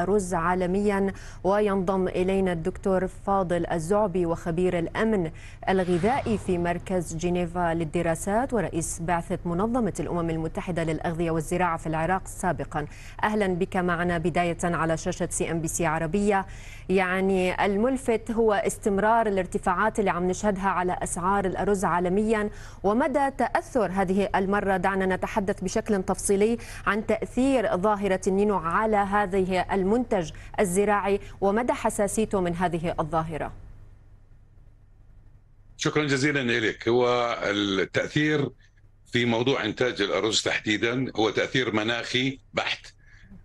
رز عالميا وينضم إلينا الدكتور فاضل الزعبي وخبير الأمن الغذائي في مركز جنيفا للدراسات ورئيس بعثة منظمة الأمم المتحدة للأغذية والزراعة في العراق سابقا أهلا بك معنا بداية على شاشة سي أم بي سي عربية يعني الملفت هو استمرار الارتفاعات اللي عم نشهدها على أسعار الأرز عالميا ومدى تأثر هذه المرة دعنا نتحدث بشكل تفصيلي عن تأثير ظاهرة النينو على هذه المرة المنتج الزراعي ومدى حساسيته من هذه الظاهره شكرا جزيلا لك هو التاثير في موضوع انتاج الارز تحديدا هو تاثير مناخي بحت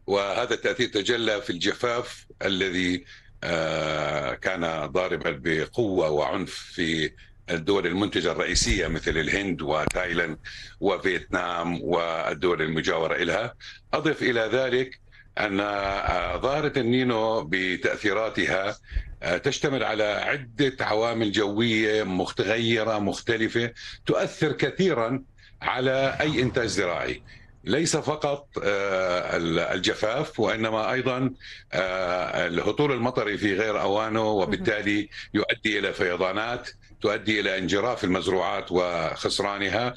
وهذا التاثير تجلى في الجفاف الذي آه، كان ضاربا بقوه وعنف في الدول المنتجة الرئيسية مثل الهند وتايلاند وفيتنام والدول المجاورة إلها أضف إلى ذلك ان آه، ظاهره النينو بتاثيراتها آه، تشتمل على عده عوامل جويه متغيره مختلفه تؤثر كثيرا على اي انتاج زراعي ليس فقط آه، الجفاف وانما ايضا الهطول المطري في غير اوانه وبالتالي يؤدي الى فيضانات تؤدي الى انجراف المزروعات وخسرانها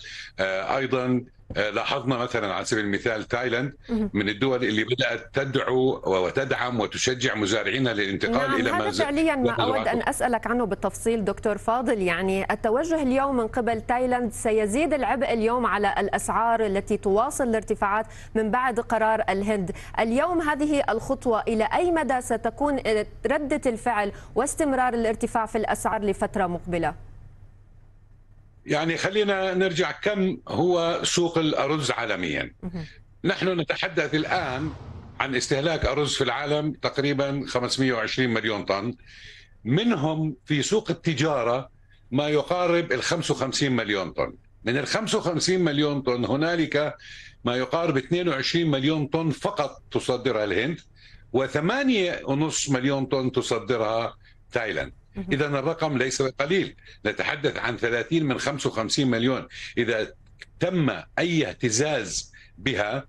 ايضا آه، لاحظنا مثلا على سبيل المثال تايلاند من الدول اللي بدات تدعو وتدعم وتشجع مزارعينها للانتقال نعم الى هذا منزل فعليا ما اود ان اسالك عنه بالتفصيل دكتور فاضل يعني التوجه اليوم من قبل تايلاند سيزيد العبء اليوم على الاسعار التي تواصل الارتفاعات من بعد قرار الهند، اليوم هذه الخطوه الى اي مدى ستكون رده الفعل واستمرار الارتفاع في الاسعار لفتره مقبله؟ يعني خلينا نرجع كم هو سوق الأرز عالميا نحن نتحدث الآن عن استهلاك أرز في العالم تقريبا 520 مليون طن منهم في سوق التجارة ما يقارب ال 55 مليون طن من ال 55 مليون طن هنالك ما يقارب 22 مليون طن فقط تصدرها الهند و8.5 مليون طن تصدرها تايلاند إذا الرقم ليس قليل نتحدث عن 30 من 55 مليون إذا تم أي اهتزاز بها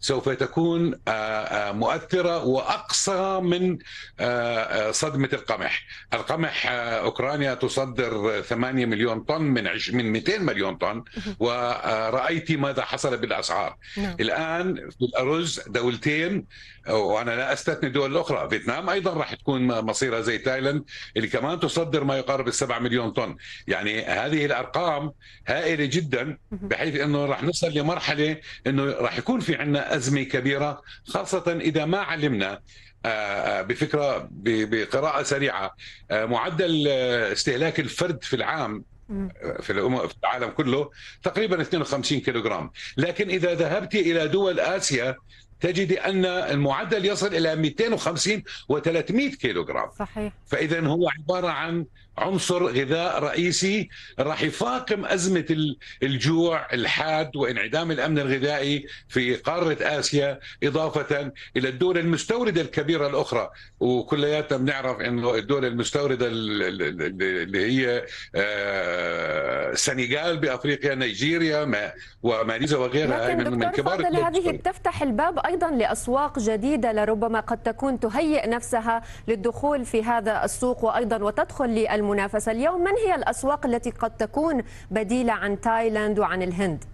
سوف تكون آه، آه، مؤثرة وأقصى من آه، صدمة القمح القمح أوكرانيا تصدر 8 مليون طن من من 200 مليون طن ورأيت ماذا حصل بالأسعار نعم. الآن في الأرز دولتين وأنا لا أستثني دول أخرى فيتنام أيضا راح تكون مصيرها زي تايلاند اللي كمان تصدر ما يقارب 7 مليون طن يعني هذه الأرقام هائلة جدا بحيث أنه راح نصل لمرحلة أنه راح يكون في عندنا أزمة كبيرة خاصة إذا ما علمنا آه، آه، بفكرة بقراءة سريعة آه، معدل استهلاك الفرد في العام في العالم كله تقريبا 52 كيلوغرام لكن إذا ذهبت إلى دول آسيا تجد ان المعدل يصل الى 250 و300 كيلوغرام صحيح فاذا هو عباره عن عنصر غذاء رئيسي راح يفاقم ازمه الجوع الحاد وانعدام الامن الغذائي في قاره اسيا اضافه الى الدول المستورده الكبيره الاخرى وكلياتنا بنعرف انه الدول المستورده اللي هي آه، السنغال بافريقيا نيجيريا وماليزيا وغيرها لكن من كبار الدول هذه تفتح الباب ايضا لاسواق جديده لربما قد تكون تهيئ نفسها للدخول في هذا السوق وايضا وتدخل للمنافسه المنافسة اليوم من هي الأسواق التي قد تكون بديلة عن تايلاند وعن الهند؟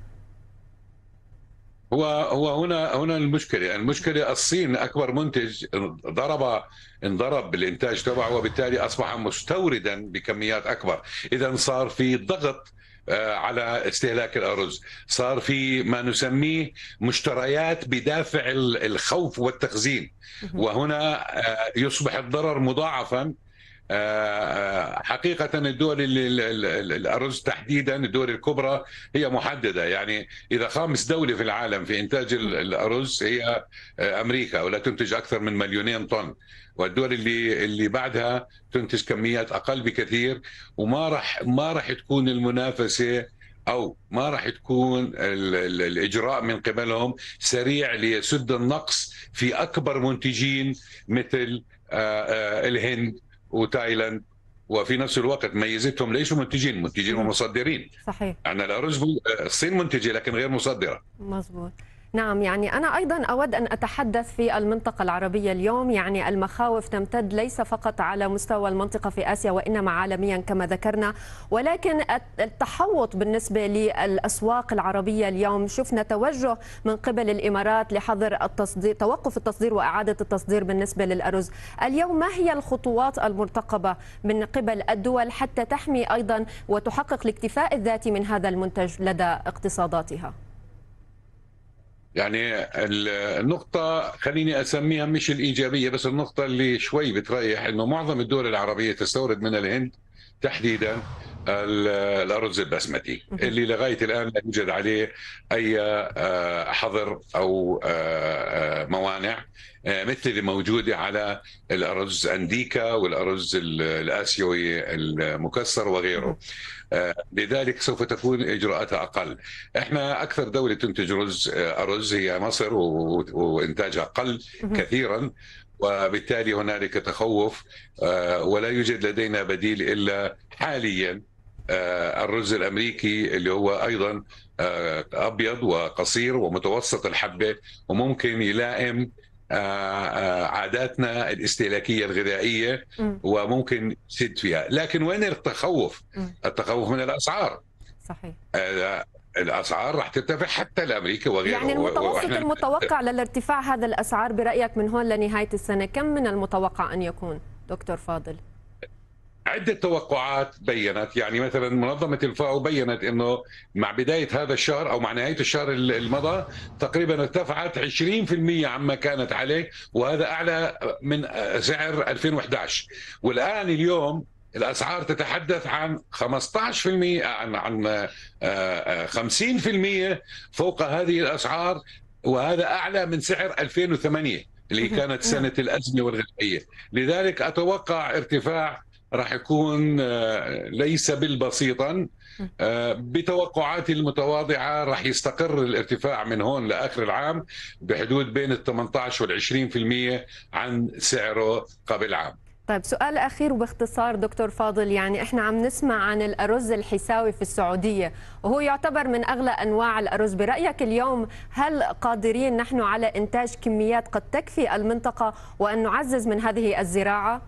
هو هو هنا هنا المشكله، المشكله الصين اكبر منتج ضرب انضرب بالانتاج تبعه وبالتالي اصبح مستوردا بكميات اكبر، اذا صار في ضغط آه، على استهلاك الارز، صار في ما نسميه مشتريات بدافع الخوف والتخزين، وهنا آه، يصبح الضرر مضاعفا آه، حقيقة الدول الأرز تحديدا الدول الكبرى هي محددة يعني إذا خامس دولة في العالم في إنتاج الأرز هي آه، أمريكا ولا تنتج أكثر من مليونين طن والدول اللي اللي بعدها تنتج كميات أقل بكثير وما راح ما راح تكون المنافسة او ما راح تكون الاجراء من قبلهم سريع ليسد النقص في اكبر منتجين مثل آه، الهند وتايلاند وفي نفس الوقت ميزتهم ليسوا منتجين منتجين نعم. ومصدرين صحيح عندنا الارز آه، الصين منتجه لكن غير مصدره مظبوط نعم يعني أنا أيضا أود أن أتحدث في المنطقة العربية اليوم يعني المخاوف تمتد ليس فقط على مستوى المنطقة في آسيا وإنما عالميا كما ذكرنا ولكن التحوط بالنسبة للأسواق العربية اليوم شفنا توجه من قبل الإمارات لحظر التصدير توقف التصدير وإعادة التصدير بالنسبة للأرز اليوم ما هي الخطوات المرتقبة من قبل الدول حتى تحمي أيضا وتحقق الاكتفاء الذاتي من هذا المنتج لدى اقتصاداتها يعني النقطة خليني أسميها مش الإيجابية بس النقطة اللي شوي بتريح إنه معظم الدول العربية تستورد من الهند تحديدا الارز البسمتي اللي لغايه الان لا يوجد عليه اي آه، حظر او آه، آه، موانع مثل اللي موجوده على الارز انديكا والارز الاسيوي المكسر وغيره لذلك سوف تكون اجراءاتها اقل احنا اكثر دوله تنتج رز ارز هي مصر وانتاجها اقل كثيرا وبالتالي هنالك تخوف ولا يوجد لدينا بديل الا حاليا آه، الرز الامريكي اللي هو ايضا آه، ابيض وقصير ومتوسط الحبه وممكن يلائم آه، عاداتنا الاستهلاكيه الغذائيه وممكن يسد فيها، لكن وين التخوف؟ التخوف من الاسعار صحيح الاسعار راح ترتفع حتى الامريكي وغيرها يعني المتوسط المتوقع للارتفاع هذا الاسعار برايك من هون لنهايه السنه كم من المتوقع ان يكون دكتور فاضل؟ عدة توقعات بينت يعني مثلا منظمة الفاو بينت أنه مع بداية هذا الشهر أو مع نهاية الشهر المضى تقريبا ارتفعت 20% عما كانت عليه وهذا أعلى من سعر 2011 والآن اليوم الاسعار تتحدث عن 15% عن عن 50% آه، آه، فوق هذه الاسعار وهذا اعلى من سعر 2008 اللي كانت نعم. سنه الازمه والغذائيه، لذلك اتوقع ارتفاع راح يكون آه، ليس بالبسيطا آه، بتوقعاتي المتواضعة راح يستقر الارتفاع من هون لآخر العام بحدود بين ال 18 وال 20% عن سعره قبل عام طيب سؤال أخير وباختصار دكتور فاضل يعني إحنا عم نسمع عن الأرز الحساوي في السعودية وهو يعتبر من أغلى أنواع الأرز برأيك اليوم هل قادرين نحن على إنتاج كميات قد تكفي المنطقة وأن نعزز من هذه الزراعة؟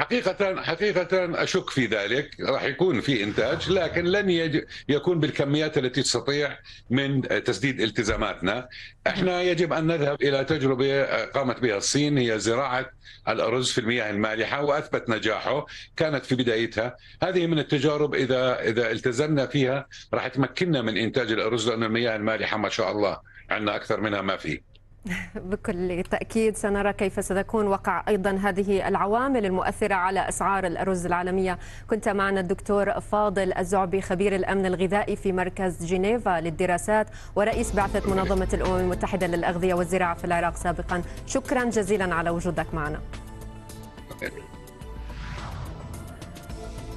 حقيقة حقيقة أشك في ذلك راح يكون في إنتاج لكن لن يكون بالكميات التي تستطيع من تسديد التزاماتنا احنا يجب أن نذهب إلى تجربة قامت بها الصين هي زراعة الأرز في المياه المالحة وأثبت نجاحه كانت في بدايتها هذه من التجارب إذا إذا التزمنا فيها راح تمكننا من إنتاج الأرز لأن المياه المالحة ما شاء الله عندنا أكثر منها ما فيه بكل تأكيد سنرى كيف ستكون وقع أيضا هذه العوامل المؤثرة على أسعار الأرز العالمية كنت معنا الدكتور فاضل الزعبي خبير الأمن الغذائي في مركز جنيفا للدراسات ورئيس بعثة منظمة الأمم المتحدة للأغذية والزراعة في العراق سابقا شكرا جزيلا على وجودك معنا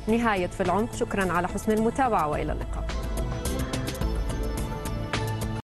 نهاية في العمق شكرا على حسن المتابعة وإلى اللقاء